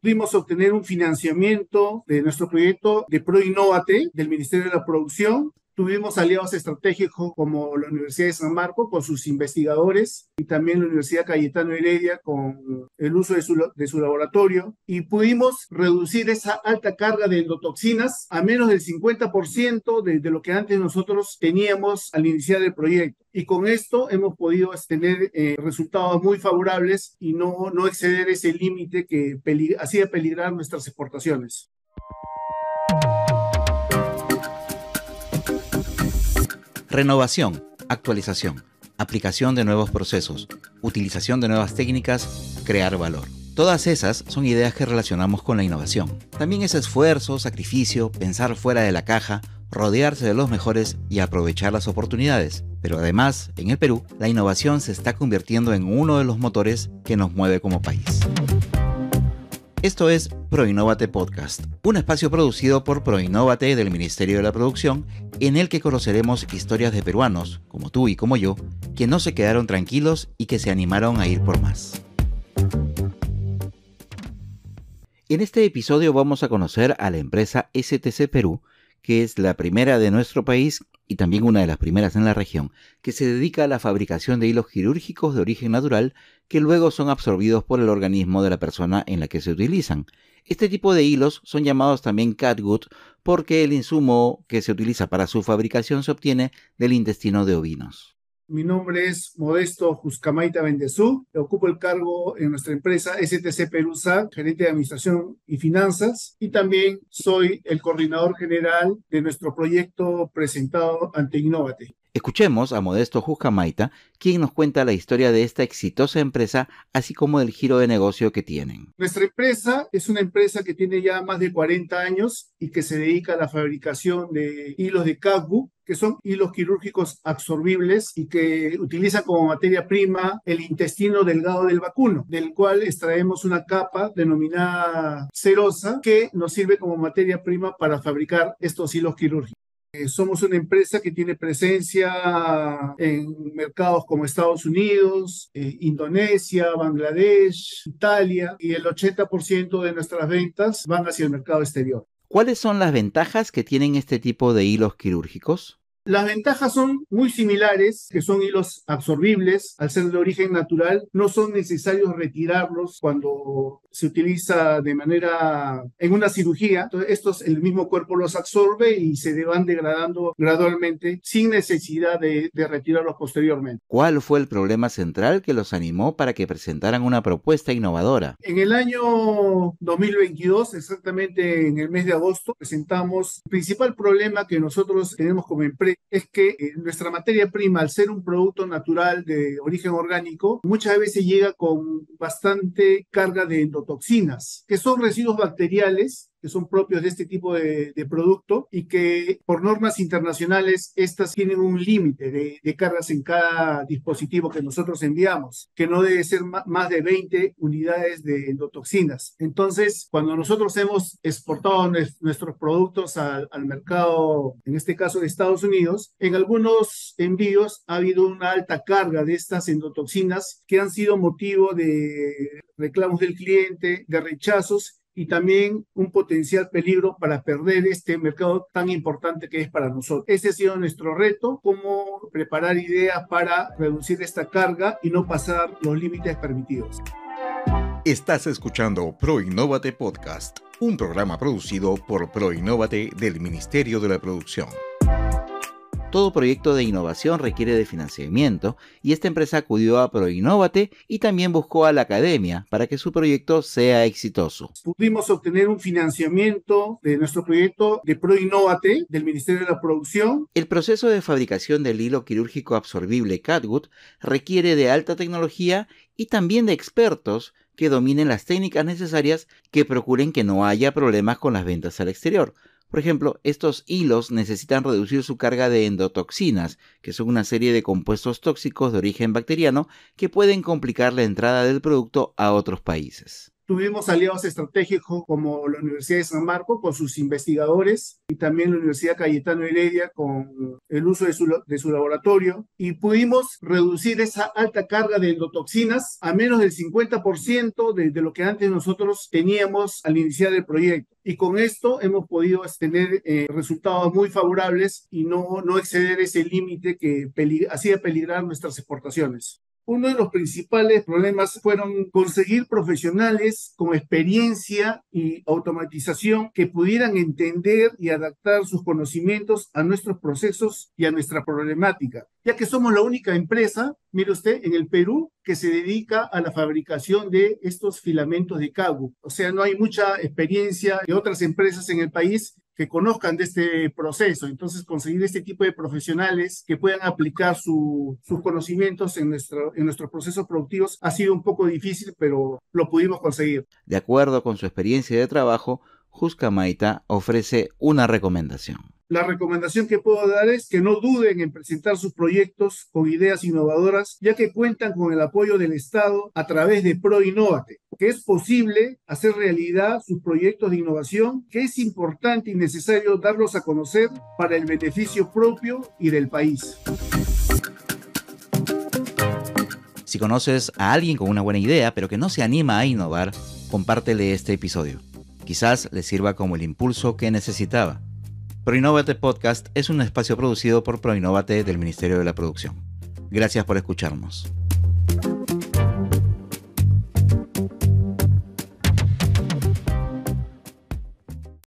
pudimos obtener un financiamiento de nuestro proyecto de Innovate del Ministerio de la Producción Tuvimos aliados estratégicos como la Universidad de San Marco con sus investigadores y también la Universidad Cayetano Heredia con el uso de su, laboratorio y pudimos reducir esa alta carga de endotoxinas a menos del 50% de, de lo que antes nosotros teníamos al iniciar el proyecto y con esto hemos podido tener eh, resultados muy favorables y no, no exceder ese límite que hacía peligrar nuestras exportaciones. Renovación, actualización, aplicación de nuevos procesos, utilización de nuevas técnicas, crear valor. Todas esas son ideas que relacionamos con la innovación. También es esfuerzo, sacrificio, pensar fuera de la caja, rodearse de los mejores y aprovechar las oportunidades. Pero además, en el Perú, la innovación se está convirtiendo en uno de los motores que nos mueve como país. Esto es Proinnovate Podcast, un espacio producido por Proinnovate del Ministerio de la Producción, en el que conoceremos historias de peruanos, como tú y como yo, que no se quedaron tranquilos y que se animaron a ir por más. En este episodio vamos a conocer a la empresa STC Perú, que es la primera de nuestro país y también una de las primeras en la región, que se dedica a la fabricación de hilos quirúrgicos de origen natural que luego son absorbidos por el organismo de la persona en la que se utilizan. Este tipo de hilos son llamados también catgut porque el insumo que se utiliza para su fabricación se obtiene del intestino de ovinos. Mi nombre es Modesto Juscamaita Bendezú. Ocupo el cargo en nuestra empresa STC Perusa, gerente de administración y finanzas. Y también soy el coordinador general de nuestro proyecto presentado ante Innovate. Escuchemos a Modesto Juscamaita, quien nos cuenta la historia de esta exitosa empresa, así como del giro de negocio que tienen. Nuestra empresa es una empresa que tiene ya más de 40 años y que se dedica a la fabricación de hilos de catgut que son hilos quirúrgicos absorbibles y que utiliza como materia prima el intestino delgado del vacuno, del cual extraemos una capa denominada serosa que nos sirve como materia prima para fabricar estos hilos quirúrgicos. Eh, somos una empresa que tiene presencia en mercados como Estados Unidos, eh, Indonesia, Bangladesh, Italia y el 80% de nuestras ventas van hacia el mercado exterior. ¿Cuáles son las ventajas que tienen este tipo de hilos quirúrgicos? Las ventajas son muy similares, que son hilos absorbibles, al ser de origen natural, no son necesarios retirarlos cuando se utiliza de manera en una cirugía. Entonces, estos el mismo cuerpo los absorbe y se van degradando gradualmente sin necesidad de, de retirarlos posteriormente. ¿Cuál fue el problema central que los animó para que presentaran una propuesta innovadora? En el año 2022, exactamente en el mes de agosto, presentamos el principal problema que nosotros tenemos como empresa es que eh, nuestra materia prima, al ser un producto natural de origen orgánico, muchas veces llega con bastante carga de endotoxinas, que son residuos bacteriales que son propios de este tipo de, producto y que por normas internacionales estas tienen un límite de, cargas en cada dispositivo que nosotros enviamos, que no debe ser más de 20 unidades de endotoxinas. Entonces, cuando nosotros hemos exportado nuestros productos al mercado, en este caso de Estados Unidos, en algunos envíos ha habido una alta carga de estas endotoxinas que han sido motivo de reclamos del cliente, de rechazos y también un potencial peligro para perder este mercado tan importante que es para nosotros. Ese ha sido nuestro reto, cómo preparar ideas para reducir esta carga y no pasar los límites permitidos. Estás escuchando ProInnovate Podcast, un programa producido por ProInnovate del Ministerio de la Producción. Todo proyecto de innovación requiere de financiamiento y esta empresa acudió a Proinnovate y también buscó a la academia para que su proyecto sea exitoso. Pudimos obtener un financiamiento de nuestro proyecto de Proinnovate del Ministerio de la Producción. El proceso de fabricación del hilo quirúrgico absorbible Catwood requiere de alta tecnología y también de expertos que dominen las técnicas necesarias que procuren que no haya problemas con las ventas al exterior por ejemplo, estos hilos necesitan reducir su carga de endotoxinas, que son una serie de compuestos tóxicos de origen bacteriano que pueden complicar la entrada del producto a otros países. Tuvimos aliados estratégicos como la Universidad de San Marco con sus investigadores y también la Universidad Cayetano Heredia con el uso de su, de su laboratorio y pudimos reducir esa alta carga de endotoxinas a menos del 50% de, lo que antes nosotros teníamos al iniciar el proyecto y con esto hemos podido tener eh, resultados muy favorables y no, no exceder ese límite que hacía peligrar nuestras exportaciones uno de los principales problemas fueron conseguir profesionales con experiencia y automatización que pudieran entender y adaptar sus conocimientos a nuestros procesos y a nuestra problemática, ya que somos la única empresa, mire usted, en el Perú que se dedica a la fabricación de estos filamentos de cabo. O sea, no hay mucha experiencia de otras empresas en el país que conozcan de este proceso. Entonces, conseguir este tipo de profesionales que puedan aplicar sus conocimientos en, nuestro, en nuestros procesos productivos ha sido un poco difícil, pero lo pudimos conseguir. De acuerdo con su experiencia de trabajo, Maita ofrece una recomendación. La recomendación que puedo dar es que no duden en presentar sus proyectos con ideas innovadoras, ya que cuentan con el apoyo del Estado a través de ProInnovate, que es posible hacer realidad sus proyectos de innovación, que es importante y necesario darlos a conocer para el beneficio propio y del país. Si conoces a alguien con una buena idea, pero que no se anima a innovar, compártele este episodio. Quizás le sirva como el impulso que necesitaba. Proinnovate Podcast es un espacio producido por Proinnovate del Ministerio de la Producción. Gracias por escucharnos.